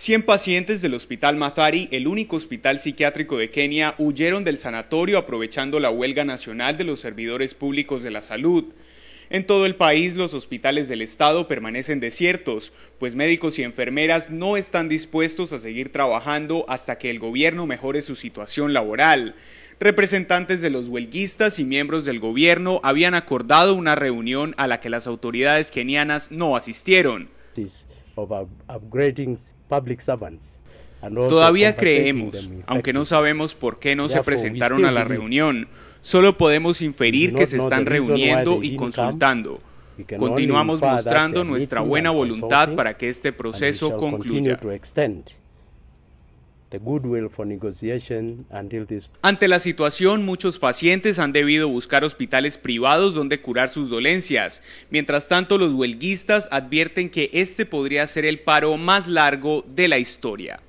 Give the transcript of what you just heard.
100 pacientes del Hospital Matari, el único hospital psiquiátrico de Kenia, huyeron del sanatorio aprovechando la huelga nacional de los servidores públicos de la salud. En todo el país los hospitales del Estado permanecen desiertos, pues médicos y enfermeras no están dispuestos a seguir trabajando hasta que el gobierno mejore su situación laboral. Representantes de los huelguistas y miembros del gobierno habían acordado una reunión a la que las autoridades kenianas no asistieron. Todavía creemos, aunque no sabemos por qué no se presentaron a la reunión, solo podemos inferir que se están reuniendo y consultando. Continuamos mostrando nuestra buena voluntad para que este proceso concluya. Ante la situación, muchos pacientes han debido buscar hospitales privados donde curar sus dolencias. Mientras tanto, los huelguistas advierten que este podría ser el paro más largo de la historia.